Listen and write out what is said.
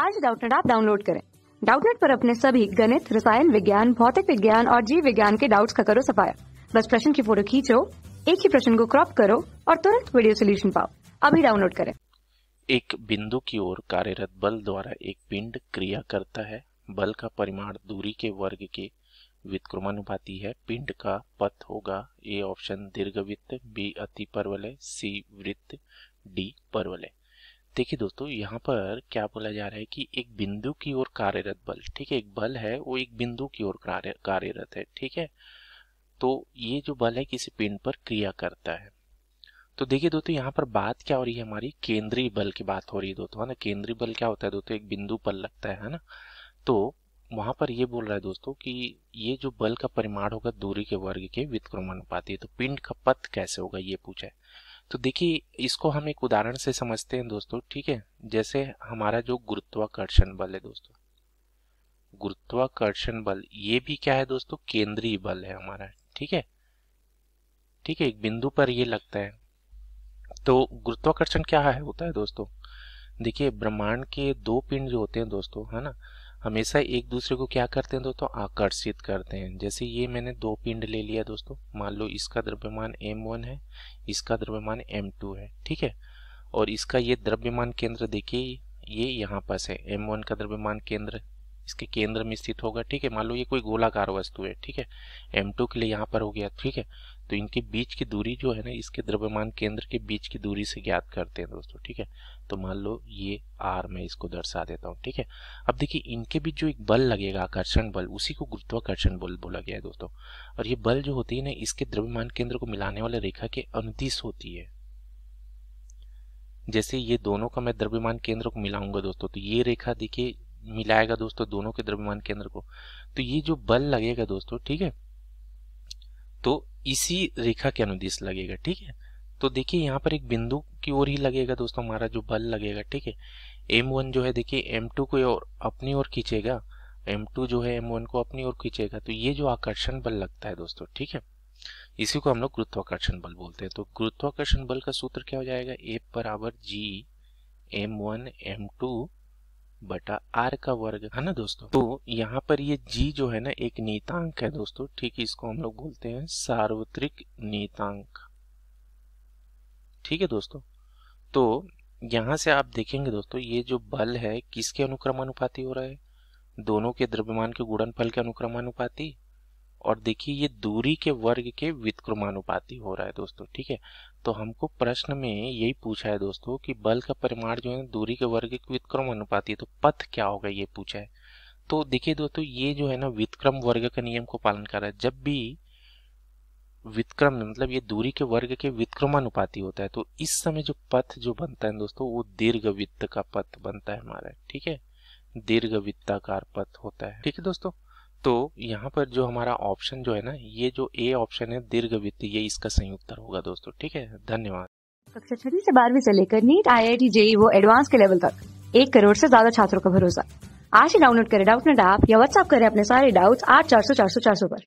आज डाउटनेट आप डाउनलोड करें डाउटनेट पर अपने सभी गणित रसायन विज्ञान भौतिक विज्ञान और जीव विज्ञान के डाउट्स का करो सफाया बस प्रश्न की फोटो खींचो एक ही प्रश्न को क्रॉप करो और तुरंत वीडियो सोल्यूशन पाओ अभी डाउनलोड करें एक बिंदु की ओर कार्यरत बल द्वारा एक पिंड क्रिया करता है बल का परिमाण दूरी के वर्ग के व्युत्क्रमानुपाती है पिंड का पथ होगा ए ऑप्शन दीर्घवित्त बी अति परवलय सी वृत्त डी परवलय देखिए दोस्तों यहाँ पर क्या बोला जा रहा है कि एक बिंदु की ओर कार्यरत बल ठीक है एक बल है वो एक बिंदु की ओर कार्यरत है ठीक है तो ये जो बल है किसी पिंड पर क्रिया करता है तो देखिए दोस्तों यहाँ पर बात क्या हो रही है हमारी केंद्रीय बल की बात हो रही है दोस्तों है ना केंद्रीय बल क्या होता है दोस्तों एक बिंदु पर लगता है ना तो वहां पर ये बोल रहा है दोस्तों कि ये जो बल का परिमाण होगा दूरी के वर्ग के है तो पिंड का पथ कैसे होगा ये पूछा है तो देखिए इसको हम एक उदाहरण से समझते हैं दोस्तों ठीक है जैसे हमारा जो गुरुत्वाकर्षण बल है दोस्तों गुरुत्वाकर्षण बल ये भी क्या है दोस्तों केंद्रीय बल है हमारा ठीक है ठीक है एक बिंदु पर ये लगता है तो गुरुत्वाकर्षण क्या है होता है दोस्तों देखिए ब्रह्मांड के दो पिंड जो होते हैं दोस्तों है ना हमेशा एक दूसरे को क्या करते हैं दोस्तों आकर्षित करते हैं जैसे ये मैंने दो पिंड ले लिया दोस्तों मान लो इसका द्रव्यमान m1 है इसका द्रव्यमान m2 है ठीक है और इसका ये द्रव्यमान केंद्र देखिए ये यहाँ पास है m1 का द्रव्यमान केंद्र इसके केंद्र में स्थित होगा ठीक है मान लो ये कोई गोलाकार वस्तु है ठीक है एम टू के लिए यहाँ पर हो गया ठीक है तो इनके बीच की दूरी जो है ना इसके द्रव्यमान केंद्र के बीच की दूरी से ज्ञात करते हैं दोस्तों ठीक है तो मान लो ये आर मैं इसको दर्शा देता हूँ ठीक है अब देखिए इनके बीच जो एक बल लगेगा आकर्षण बल उसी को गुरुत्वाकर्षण बल बोला गया है दोस्तों और ये बल जो होती है ना इसके द्रव्यमान केंद्र को मिलाने वाले रेखा के अनुदिश होती है जैसे ये दोनों का मैं द्रव्यमान केंद्र को मिलाऊंगा दोस्तों तो ये रेखा देखिए मिलाएगा दोस्तों दोनों के द्रव्यमान केंद्र को तो ये जो बल लगेगा दोस्तों ठीक है तो इसी रेखा के अनुदेश लगेगा ठीक है तो देखिए यहाँ पर एक बिंदु की ओर ही लगेगा दोस्तों हमारा जो बल लगेगा ठीक है एम वन जो है देखिए एम टू को और अपनी ओर खींचेगा एम टू जो है एम वन को अपनी ओर खींचेगा तो ये जो आकर्षण बल लगता है दोस्तों ठीक है इसी को हम लोग गुरुत्वाकर्षण बल बोलते हैं तो गुरुत्वाकर्षण बल का सूत्र क्या हो जाएगा ए बराबर G M one M two बटा आर का वर्ग है ना दोस्तों तो, तो यहाँ पर ये जी जो है ना एक नीतांक है दोस्तों ठीक है इसको हम लोग बोलते हैं सार्वत्रिक नीतांक ठीक है दोस्तों तो यहाँ से आप देखेंगे दोस्तों ये जो बल है किसके अनुक्रमानुपाती हो रहा है दोनों के द्रव्यमान के गुणनफल के अनुक्रमानुपाती और देखिए ये दूरी के वर्ग के व्युत्क्रमानुपाती हो रहा है दोस्तों ठीक है तो हमको प्रश्न में यही पूछा है दोस्तों कि बल का परिमाण जो है दूरी के वर्ग व्यक्रम अनुपाती तो पथ क्या होगा ये पूछा है तो देखिए दोस्तों ये जो है ना व्यक्रम वर्ग के नियम को पालन कर रहा है जब भी व्युतक्रम मतलब ये दूरी के वर्ग के व्युतक्रमानुपाती होता है तो इस समय जो पथ जो बनता है दोस्तों वो दीर्घ वित्त का पथ बनता है हमारा ठीक है दीर्घ वित्ताकार पथ होता है ठीक है दोस्तों तो यहाँ पर जो हमारा ऑप्शन जो है ना ये जो ए ऑप्शन है दीर्घ वित्त ये इसका संयुक्त होगा दोस्तों ठीक है धन्यवाद कक्षा छठी से बारहवीं से लेकर NEET I I T JEE वो एडवांस के लेवल तक एक करोड़ से ज्यादा छात्रों का भरोसा आज ही डाउनलोड करें डाउट नेट ऐप या व्हाट्सअप करें अपने सारे डाउट्स आठ चार सौ चार सौ चार सौ पर